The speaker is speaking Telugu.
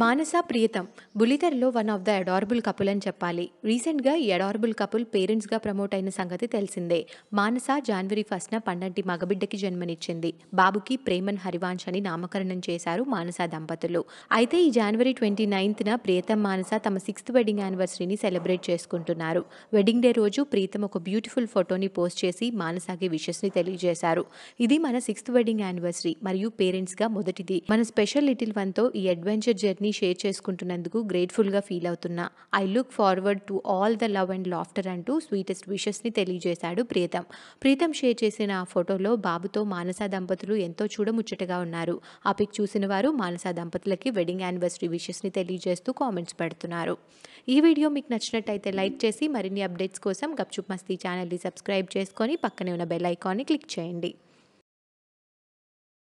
మానస ప్రియతం బులితెరలో one of the adorable couple అని చెప్పాలి రీసెంట్గా ఈ అడారబుల్ కపుల్ పేరెంట్స్గా ప్రమోట్ అయిన సంగతి తెలిసిందే మానస జనవరి ఫస్ట్న పన్నెంటి మగబిడ్డకి జన్మనిచ్చింది బాబుకి ప్రేమన్ హరివాంశ్ అని నామకరణం చేశారు మానస దంపతులు అయితే ఈ జనవరి ట్వంటీ నైన్త్న ప్రియతం మానస తమ సిక్స్త్ వెడ్డింగ్ యానివర్సరీని సెలబ్రేట్ చేసుకుంటున్నారు వెడ్డింగ్ డే రోజు ప్రీతం ఒక బ్యూటిఫుల్ ఫోటోని పోస్ట్ చేసి మానసకి విషస్ని తెలియజేశారు ఇది మన సిక్స్త్ వెడ్డింగ్ యానివర్సరీ మరియు పేరెంట్స్గా మొదటిది మన స్పెషల్ లిటిల్ వన్తో ఈ అడ్వెంచర్ జర్నీ వీటన్నిటినీ షేర్ చేసుకుంటున్నందుకు గ్రేట్ఫుల్గా ఫీల్ అవుతున్నా I look forward to all the love and laughter అంటూ స్వీటెస్ట్ విషెస్ని తెలియజేశాడు ప్రీతం ప్రీతం షేర్ చేసిన ఆ ఫోటోలో బాబుతో మానస దంపతులు ఎంతో చూడముచ్చటగా ఉన్నారు ఆ పిక్ చూసిన వారు మానస దంపతులకి వెడ్డింగ్ యానివర్సరీ విషెస్ని తెలియజేస్తూ కామెంట్స్ పెడుతున్నారు ఈ వీడియో మీకు నచ్చినట్టయితే లైక్ చేసి మరిన్ని అప్డేట్స్ కోసం గప్చుప్ మస్తీ ఛానల్ని సబ్స్క్రైబ్ చేసుకొని పక్కనే ఉన్న బెల్ ఐకాన్ని క్లిక్ చేయండి